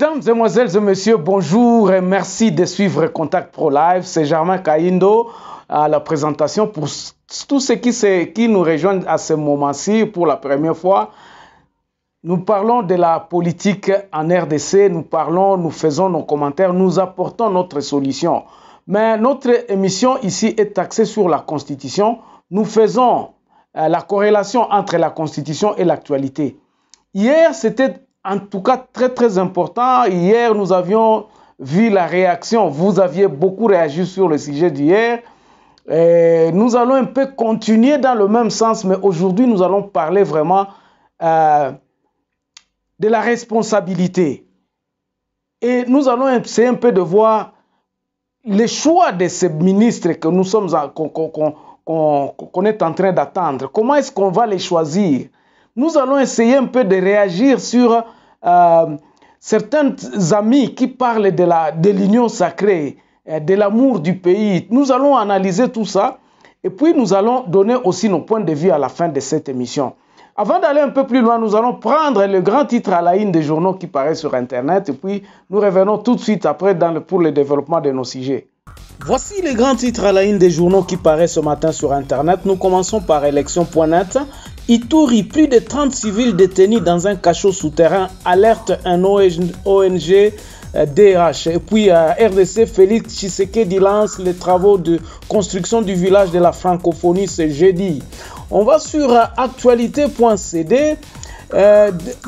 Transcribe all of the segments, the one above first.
Mesdames, Mesdemoiselles et Messieurs, bonjour et merci de suivre Contact Pro Live. C'est Germain Kayindo. à la présentation pour tous ceux qui, qui nous rejoignent à ce moment-ci pour la première fois. Nous parlons de la politique en RDC, nous parlons, nous faisons nos commentaires, nous apportons notre solution. Mais notre émission ici est axée sur la Constitution. Nous faisons euh, la corrélation entre la Constitution et l'actualité. Hier, c'était en tout cas très très important. Hier, nous avions vu la réaction. Vous aviez beaucoup réagi sur le sujet d'hier. Euh, nous allons un peu continuer dans le même sens, mais aujourd'hui, nous allons parler vraiment euh, de la responsabilité. Et nous allons essayer un peu de voir les choix de ces ministres que nous sommes qu'on est en train d'attendre. Comment est-ce qu'on va les choisir nous allons essayer un peu de réagir sur euh, certains amis qui parlent de l'union de sacrée, euh, de l'amour du pays. Nous allons analyser tout ça et puis nous allons donner aussi nos points de vue à la fin de cette émission. Avant d'aller un peu plus loin, nous allons prendre le grand titre à la ligne des journaux qui paraît sur Internet et puis nous revenons tout de suite après dans le, pour le développement de nos sujets. Voici les grands titres à la ligne des journaux qui paraît ce matin sur Internet. Nous commençons par élection.net. Ituri, plus de 30 civils détenus dans un cachot souterrain, alerte un ONG DH. Euh, Et puis euh, RDC, Félix Tshisekedi lance les travaux de construction du village de la francophonie ce jeudi. On va sur euh, actualité.cd.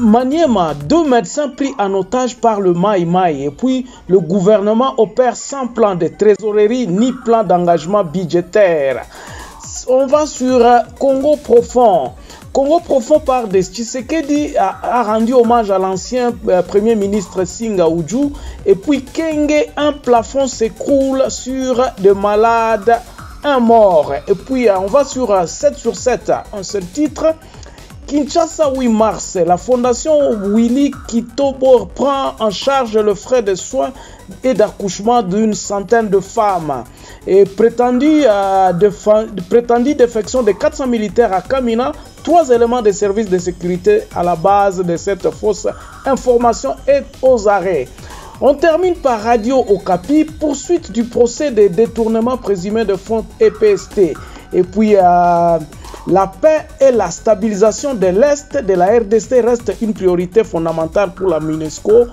Maniema, deux médecins pris en otage par le Mai Mai. Et puis, le gouvernement opère sans plan de trésorerie ni plan d'engagement budgétaire on va sur euh, Congo profond. Congo profond par des Tshisekedi a, rendu hommage à l'ancien euh, premier ministre Singa Oujou. et puis Kenge, un plafond s'écroule sur des malades, un mort. Et puis euh, on va sur 7 sur 7, un seul titre. Kinshasa 8 mars, la fondation Willy Kitobor prend en charge le frais de soins et d'accouchement d'une centaine de femmes. Et prétendue, euh, défection de 400 militaires à Kamina, trois éléments des services de sécurité à la base de cette fausse information est aux arrêts. On termine par Radio Okapi, poursuite du procès des détournements présumés de fonds EPST. Et puis... à euh, la paix et la stabilisation de l'Est de la RDC restent une priorité fondamentale pour la MINESCO.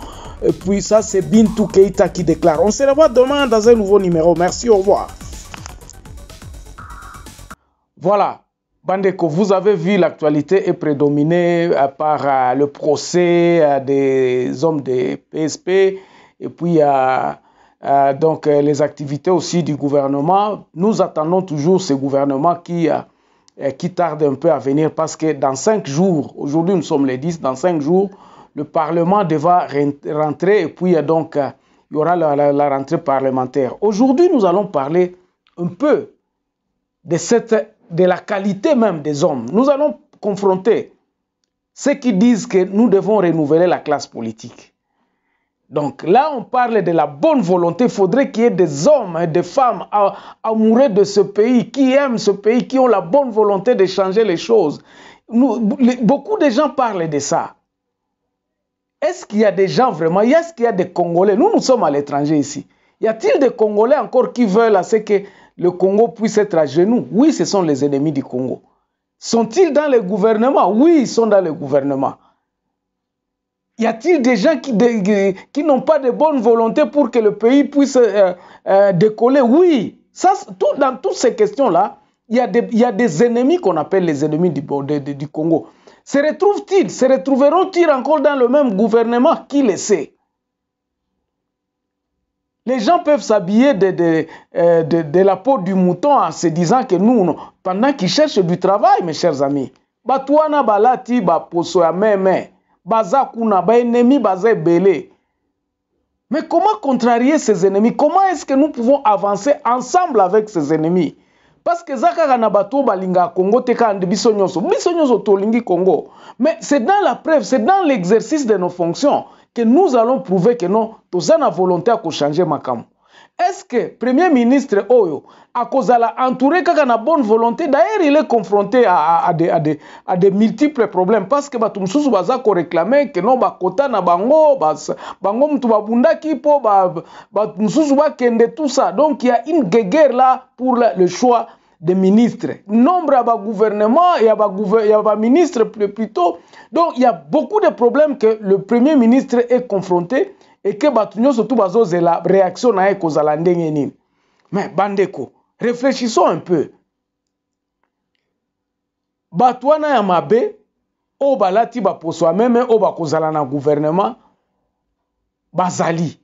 Et puis ça, c'est Bintou Keita qui déclare. On se revoit demain dans un nouveau numéro. Merci, au revoir. Voilà. Bandeko, vous avez vu l'actualité est prédominée par euh, le procès euh, des hommes des PSP et puis euh, donc les activités aussi du gouvernement. Nous attendons toujours ce gouvernement qui... a qui tarde un peu à venir parce que dans cinq jours, aujourd'hui nous sommes les dix, dans cinq jours, le Parlement devra rentrer et puis euh, donc euh, il y aura la, rentrée parlementaire. Aujourd'hui, nous allons parler un peu de la qualité même des hommes. Nous allons confronter ceux qui disent que nous devons renouveler la classe politique donc là, on parle de la bonne volonté. Il faudrait qu'il y ait des hommes et hein, des femmes amoureux de ce pays, qui aiment ce pays, qui ont la bonne volonté de changer les choses. beaucoup de gens parlent de ça. Est-ce qu'il y a des gens vraiment Est-ce qu'il y a des Congolais Nous, nous sommes à l'étranger ici. Y a-t-il des Congolais encore qui veulent à ce que le Congo puisse être à genoux Oui, ce sont les ennemis du Congo. Sont-ils dans le gouvernement Oui, ils sont dans le gouvernement y a-t-il des gens qui, qui n'ont pas de bonne volonté pour que le pays puisse euh, euh, décoller Oui, ça, dans toutes ces questions-là, il y, a des, y a des ennemis qu'on appelle les ennemis du, Congo. Se retrouvent-ils, se retrouveront-ils encore dans le même gouvernement Qui le sait les gens peuvent s'habiller de, de, euh, la peau du mouton en se disant que nous, pendant qu'ils cherchent du travail, mes chers amis, pour Balati, mais mais baza kuna mais comment contrarier ces ennemis comment est-ce que nous pouvons avancer ensemble avec ces ennemis parce que mais c'est dans la preuve c'est dans l'exercice de nos fonctions que nous allons prouver que nous avons la volonté changer ma camp. Est-ce que premier ministre oyo la entouré kaka na bonne volonté d'ailleurs il est confronté à, à, à, des à, des à multiples problèmes parce que bato mosusu baza koreklame ba bakota na bango ba bango motu babundaki mpo bato ba, mosusu bakende tout ça donc il y a une guerre là pour la, le choix de ministre nombre ya bagouvernement ya baministre ba plutôt donc il y a beaucoup de problèmes que le premier ministre est confronté eke bato nyonso tu bazozela réaction na ye ekozala ndenge nini me bandeko réfléchissons un peu bato wana ya mabe oyo balati baposo ya meme oyo bakozala na gouvernement bazali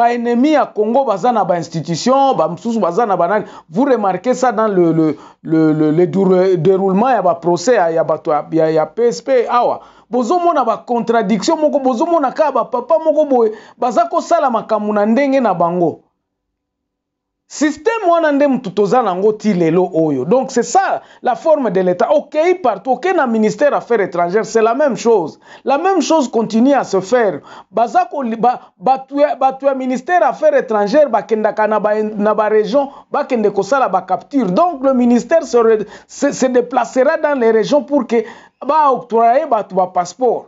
ennemi à congo baza institution, bainstitution bamosusu baza na banani vous remarquez ça dans le, le, le, le, le déroulement ya baprocès ya, ya bato ya, ya psp awa bozomona bacontradiction moko ka ba papa moko boye bazako sala makambo na ndenge na bango système wana nde mutu toza nango ti lelo oyo donc c'est ça la forme de l'état Ok partout okei okay, na ministère affaires étrangères c'est la même chose la même chose continue à se faire baza bato ya ba, ba, ministère affaires étrangères bakendaka na région ba bakende kosala capture donc le ministère se, se, se déplacera dans les régions pour que tu bato passeport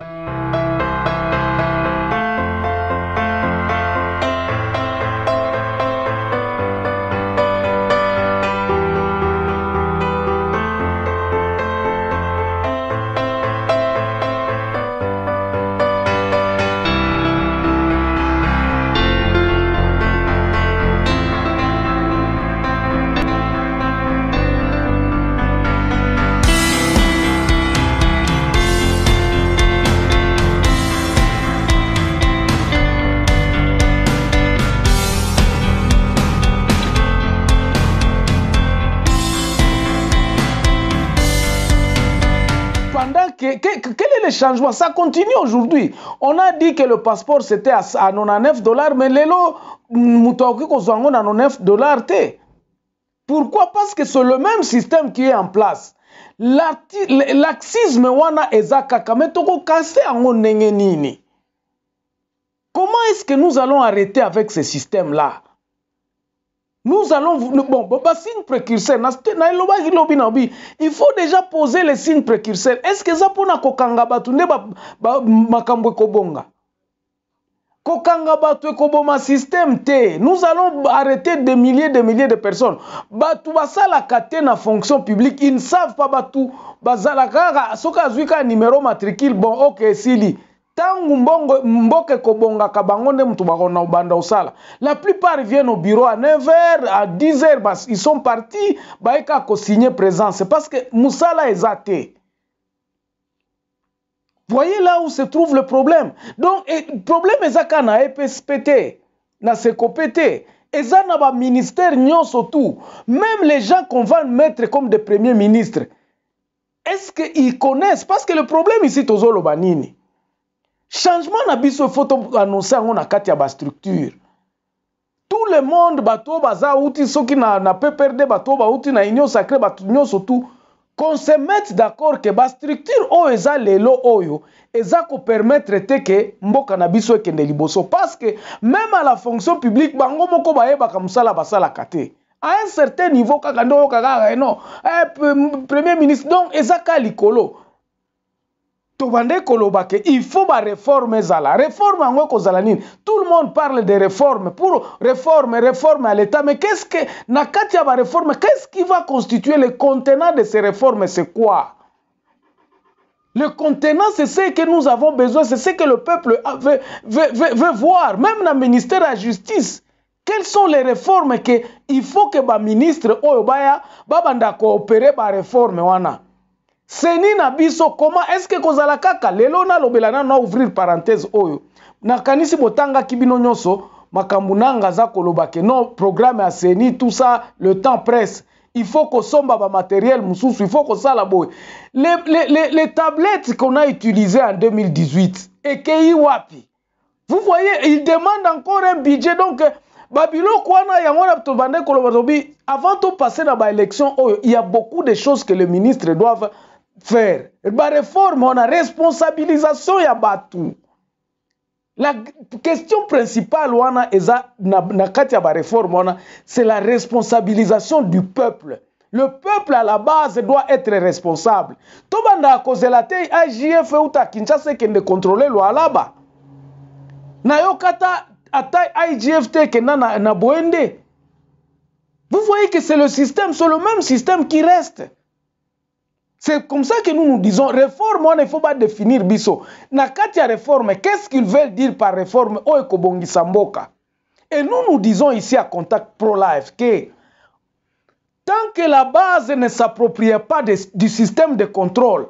changement. Ça continue aujourd'hui. On a dit que le passeport, c'était à 99 dollars, mais lelo, mutawaki à 99 dollars Pourquoi? Parce que c'est le même système qui est en place. Laxisme wana ezaka kaka, mais toko kase à nini. Comment est-ce que nous allons arrêter avec ce système-là? Nous allons... Bon, bah, signe précurseur. Il faut déjà poser les signes précurseurs. Est-ce que ça pour kokanga batu nde makambo un kokanga batu système T. nous allons arrêter des milliers des milliers de personnes batu basalaka te na fonction publique ils ne savent pas batu Bazala kaka Soka azwi numéro matricule bon ok c'est okay, tangu mbongo mboke kobonga nde la plupart viennent au bureau à 9h à 10h ils sont partis pas signer présence parce que Moussala est athée. voyez là où se trouve le problème donc le problème ezaka na epsp na sekope Et ça na ministère nyonso surtout. même les gens qu'on va mettre comme des premiers ministres est-ce qu'ils connaissent parce que le problème ici le banini changement na biso efo toannonse yango na kati ya bastructure tout le monde bato oyo baza uti soki na, na pprd bato oyo bauti na union sacré bato nyonso tu qu'on se mette d'accord ke bastructure oyo eza lelo oyo eza kopermettre te ke mboka na biso ekende liboso parce que même à la fonction publique bango moko bayebaka mosala basalaka te à un certain niveau kaka nde oyokaka eh non eh, premier ministre donc eza ka likolo il faut réformer réforme tout le monde parle de réformes pour réforme réforme à l'état mais qu'est-ce que qu'est-ce qui va constituer le contenant de ces réformes c'est quoi le contenant, c'est ce que nous avons besoin, c'est ce que le peuple veut, voir, même dans le ministère de la Justice. Quelles sont les réformes que faut que le ministre, Oyobaya Baba coopérer par réforme, seni na biso koma eske kozala kaka lelo que na ouvrir parenthèse oyo nakanisi dit que vous makambu nanga koloba programme ya seni tout ça le temps presse il faut ba matériel que il faut la que les, les, les, les tablettes qu'on a utilisées en 2018 et wapi vous voyez il demande encore un budget donc euh, Babilo, tobi avant passer na dans oyo il y a beaucoup de choses que les ministre doivent faire bah, réforme, on a responsabilisation ya bato la question principale wana eza na, na kati ya réforme, wana c'est la responsabilisation du peuple le peuple à la base doit être responsable tobandaka kozela te agf euta kinshasa ekende kontrole lwalaba nayoka ata ata igf te ekenda na, na boye vous voyez que c'est le système c'est le même système qui reste c'est comme ça que nous nous disons, réforme, on ne faut pas définir biso. Na réforme, qu'est-ce qu'ils veulent dire par réforme? Et nous nous disons ici à Contact Pro-Life que tant que la base ne s'approprie pas du système de contrôle,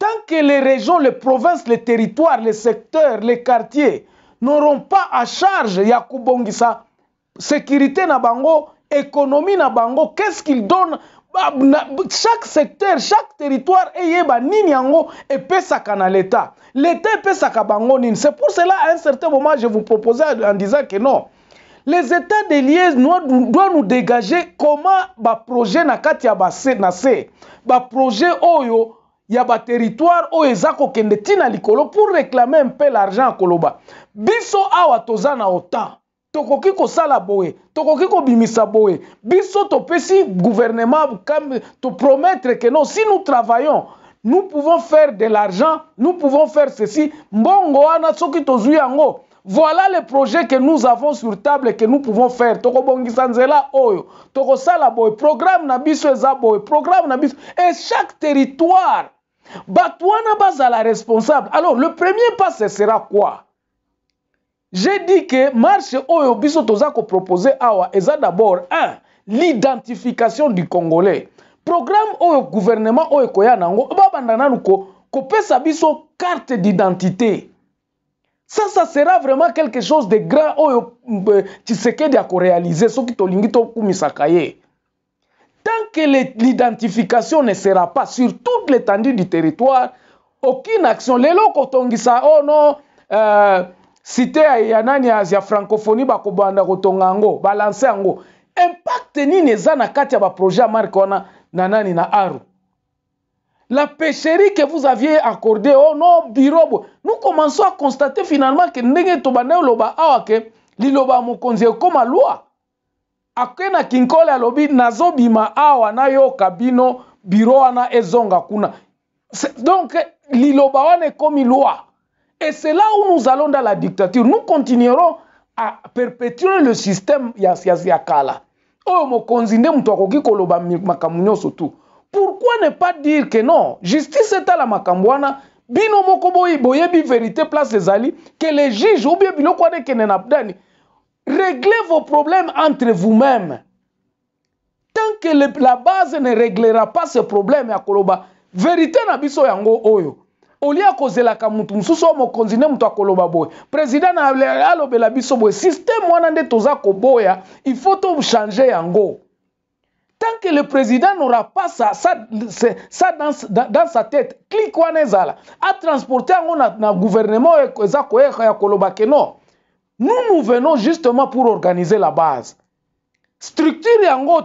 tant que les régions, les provinces, les territoires, les secteurs, les quartiers n'auront pas à charge Yakubongisa, sécurité na bango, économie na bango, qu'est-ce qu'ils donnent chaque secteur chaque territoire eyeba nini yango pas na l'état l'état epesaka bango l'État. c'est pour cela à un certain moment je vous proposais en disant que non les états de liens doivent nous dégager comment projet na kati ya a na se projet oyo ya territoire oyo eza kende tina likolo pour réclamer un peu l'argent koloba biso awa toza na tokoki salaboe, toko tokoki bimisa boy, biso topesi gouvernement promettre que non si nous travaillons nous pouvons faire de l'argent nous pouvons faire ceci mbongo wana soki tozwi yango Voilà les projets que nous avons sur table et que nous pouvons faire. Toko bongisanzela oyo, toko boy, programme nabiso ezaboy, programme biso. Et chaque territoire, baza la responsable. Alors le premier pas ce sera quoi j'ai dit que marche oyo biso tozako proposé awa eza d'abord 1 l'identification du congolais programme oyo gouvernement oyo ekoya Nango, yango babanda nanu biso carte d'identité ça ça sera vraiment quelque chose de grand oyo tshisekedi akoréalize soki tolingi tokumisaka ye tant que l'identification ne sera pas sur toute l'étendue du territoire aucune action lelo kotongisa oh non euh, site ya nani ya francophonie bakobanda kotonga yango balanse yango impacte nini eza na kati ya baprojet ya marke wana na nani na aru la pêcherie que vous aviez accordé oh non biro bo nous commençons à constater finalement ke ndenge tobandai oloba awa ke liloba ya mokonzi ekóma lwa ake na kinkole alobi nazobima awa nayoka bino biro wana ezonga kuna donc liloba wana ekómi lwa Et c'est là où nous allons dans la dictature. Nous continuerons à perpétuer le système ya oh, Pourquoi ne pas dire que non, justice à la Makambouana, bino moko boye, bi vérité place Zali. que les juges ou bien biloko wana ekende réglez vos problèmes entre vous-mêmes. Tant que la base ne réglera pas ce problème ya vérité na biso yango oyo olia ka mutu mosusu oyo mokonzi nde moto akoloba boye président bela biso boye système, wana nde toza koboya il faut en yango tant que le président n'aura pas ça, ça, dans, dans, sa tête clic, wana ezala transporter yango na, na gouvernement oyo eza koyeka ya koloba ke nous nous venons justement pour organiser la base structure yango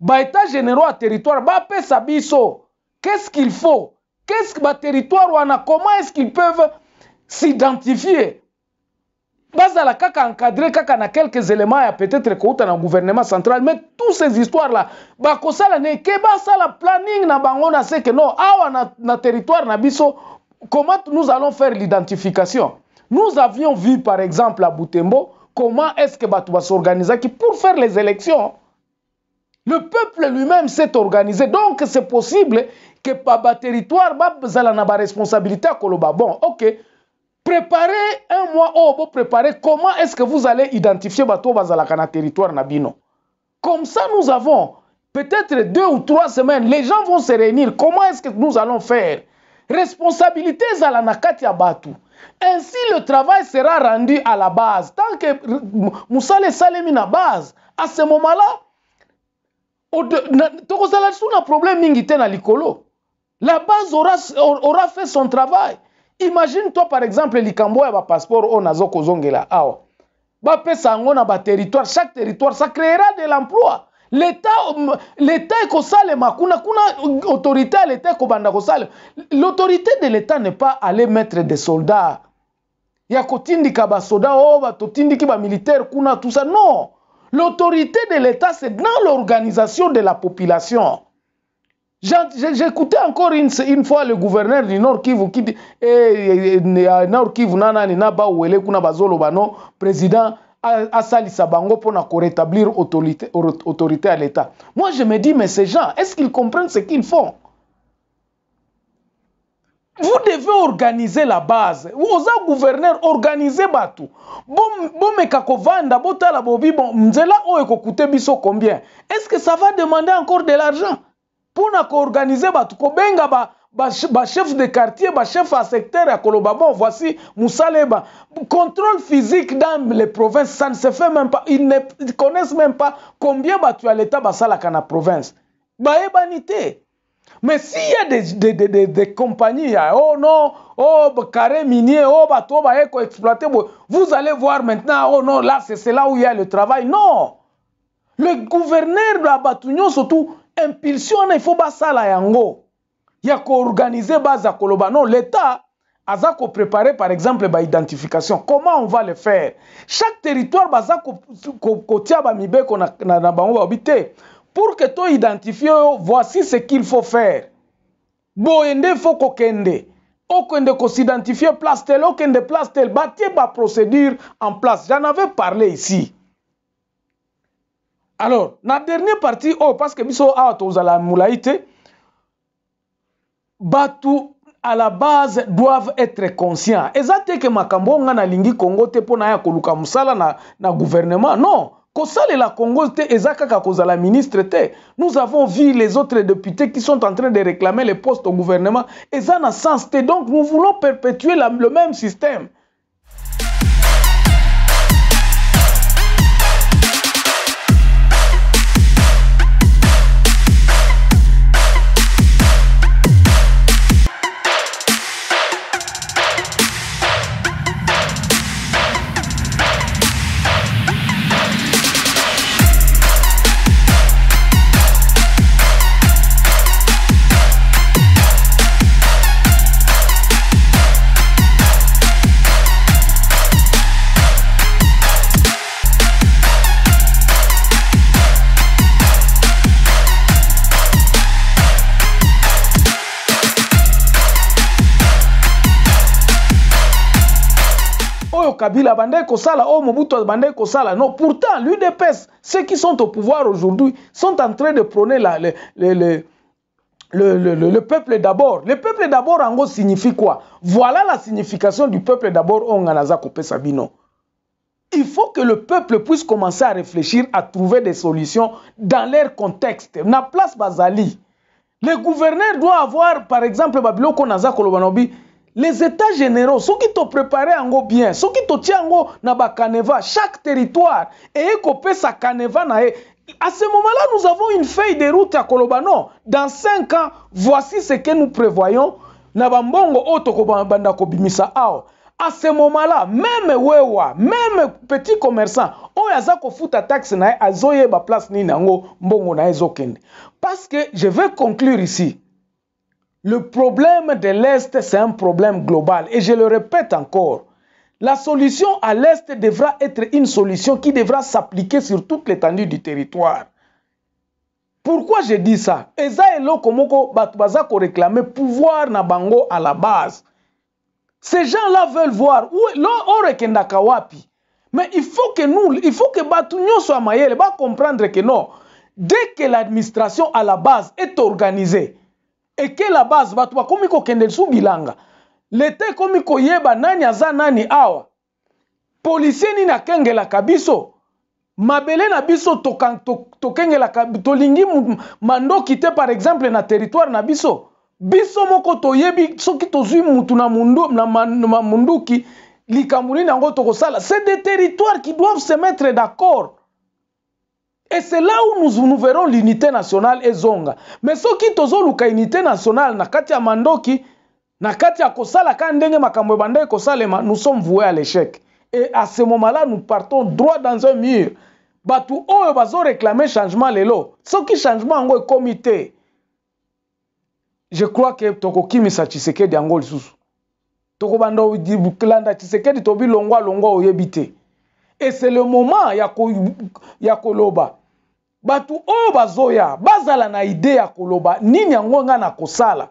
ba état généraux à territoire ba pesa biso qu'est ce qu'il faut qu'est-ce que le territoire comment est-ce qu'ils peuvent s'identifier bazala kaka encadré kaka na quelques éléments ya peut-être dans le gouvernement central mais toutes ces histoires là planning na non na, territoire na biso comment nous allons faire l'identification nous avions vu par exemple à Boutembo comment est-ce que vas s'organiser pour faire les élections le peuple lui-même s'est organisé donc c'est possible que territoire territoire a na responsabilité à koloba bon ok préparez un mois pour oh, préparer. comment est ce que vous allez identifier le à la territoire na bino comme ça nous avons peut-être deux ou trois semaines les gens vont se réunir comment est ce que nous allons faire responsabilité à na kati ya ainsi le travail sera rendu à la base tant que mosala Salemi na base à ce moment là tokozala lisu un problème mingi na likolo la base aura, aura fait son travail. Imagine-toi par exemple likambo ya bapasseport oyo naza kozongela awa bapesa yango na territoire, chaque territoire ça créera de l'emploi l'état ekosalema makuna kuna autorité à l'état l'autorité de l'état n'est pas aller mettre des soldats ya kotindika a des soldats, militaire kuna tout ça non l'autorité de l'état c'est dans l'organisation de la population J'écoutais encore une, fois le gouverneur du Nord Kivu qui dit eh, eh, eh, Nord Kivu nanani naba kuna bazolo bano président Asali bango pour rétablir autorité, à l'État. Moi je me dis mais ces gens, est-ce qu'ils comprennent ce qu'ils font vous devez organiser la base Vous un gouverneur organisez bon bomeka kovanda botala bobi bon nzela oyo ekokuta biso combien est ce que ça va demander encore de l'argent pour organiser bah, tu kobenga ba, bah, bah, chef de quartier ba chef à secteur koloba voici musaleba contrôle physique dans les provinces ça ne se fait même pas ils ne connaissent même pas combien tu as l'état sala la province ba te mais s'il y a des, des, des, compagnies, oh non, oh carré minier, oh exploité, vous allez voir maintenant, oh non, là c'est là où il y a le travail. Non! Le gouverneur de la Batounion, surtout, impulsion il faut basala yango ya organiser baza koloba non l'état faut préparer, par exemple l'identification. comment on va le faire chaque territoire baza kotia ba mibeko na, na bango pour que tu identifies, oh, voici ce qu'il faut faire Il faut nde fo kokende okende s'identifier place tel Il place tel batie procédure en place j'en avais parlé ici alors la dernière partie, oh, parce que que biso awa tozala la les bato à la base doivent être conscients et que à que oyo ngai nalingi kongo te pona ya koluka musala na, na gouvernement non la congo te ezaka kaka kozala ministre te nous avons vu les autres députés qui sont en train de réclamer les postes au gouvernement ça na sens te donc nous voulons perpétuer le même système Kabila oh, pourtant, l'UDPS, ceux qui sont au pouvoir aujourd'hui, sont en train de prôner la, le, le, le, peuple d'abord. Le peuple d'abord, en gros, signifie quoi Voilà la signification du peuple d'abord, on oh, Il faut que le peuple puisse commencer à réfléchir, à trouver des solutions dans leur contexte. La place Bazali. Le gouverneur doit avoir, par exemple, Babilo Konaza Kolobanobi, les états généraux soki ont préparé bien tient en yango na bacaneva chaque territoire et eye ont caneva na ye à ce moment-là nous avons une feuille de route à Kolobano dans 5 ans voici ce que nous prévoyons na bambongo oyo kobimisa awa à ce moment-là même wewa même petit commerçant oyo ko futa taxe na azoye la place ni nango mbongo na ezokende parce que je vais conclure ici le problème de l'Est, c'est un problème global. Et je le répète encore, la solution à l'Est devra être une solution qui devra s'appliquer sur toute l'étendue du territoire. Pourquoi je dis ça Eza et là que je réclamé réclamer pouvoir na à la base. Ces gens-là veulent voir où Mais il faut que nous, il faut que soit maillé, Il ba comprendre que non, dès que l'administration à la base est organisée, ekela base bato bakomi kokende lisu bilanga leta ekomi koyeba nani aza nani awa polisie nini akengelaka biso mabele na biso tokengelaka to, to tolingi mandoki te par exemple na territoire na biso biso moko toyebi soki tozwi mutu na, mundu, na, na munduki likambo nini yango tokosala c'est des territoires qui doivent se mettre d'accord et c'est là où nous, nous verrons l'unité nationale ezonga mais soki tozoluka unité nationale na kati ya mandoki na kati ya kosala ka ndenge makambo ebandaki kosalema nous sommes voués à l'échec et à ce moment-là nous partons droit dans un mur bato oyo bazoréclame changement lelo soki changement yango ekomi te je crois ke tokokimisa tshisekedi yango lisusu tokobanda kolanda tshisekedi tobi longwa longwa oyebi te et c'est le moment ya koloba Et bazala na koloba nini na kosala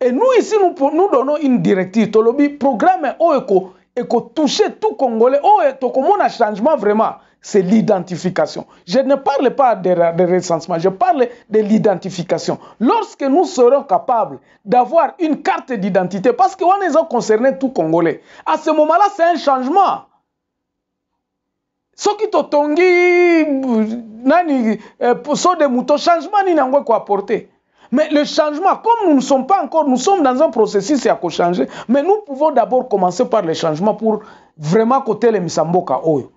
Et nous ici nous, donnons une directive tolobi programme oyo eko, eko tout congolais oyo changement vraiment c'est l'identification. Je ne parle pas de, recensement, je parle de l'identification. Lorsque nous serons capables d'avoir une carte d'identité, parce qu'on les a concerné tout Congolais, à ce moment-là, c'est un changement soki totongi nani eh, so de moto changement nini yango mais le changement comme nous ne sommes pas encore nous sommes dans un processus à changer mais nous pouvons d'abord commencer par le changement pour vraiment côté les oyo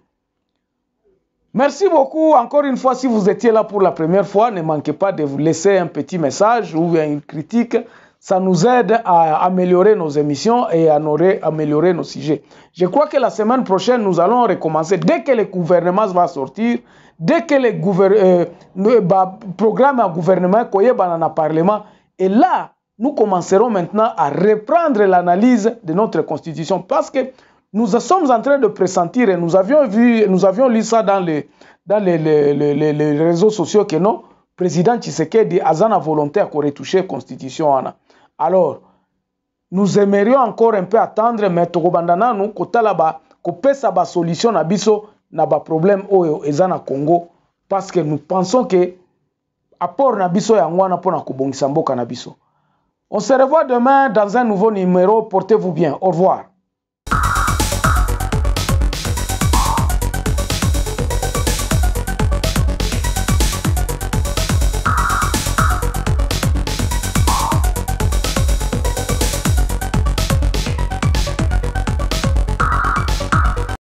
Merci beaucoup encore une fois si vous étiez là pour la première fois. Ne manquez pas de vous laisser un petit message ou une critique ça nous aide à améliorer nos émissions et à améliorer nos sujets. Je crois que la semaine prochaine, nous allons recommencer. Dès que le gouvernement va sortir, dès que le euh, bah, programme à gouvernement, dans le Parlement, et là, nous commencerons maintenant à reprendre l'analyse de notre Constitution parce que nous sommes en train de pressentir et nous avions vu, nous avions lu ça dans les, dans les, réseaux sociaux que non, président a azana volontaire retoucher la constitution alors nous aimerions encore un peu attendre mais nous, nanu que ba solution solution na biso na problème oyo ezana congo parce que nous pensons que apport na biso ya ngwana pona mboka na on se revoit demain dans un nouveau numéro portez vous bien au revoir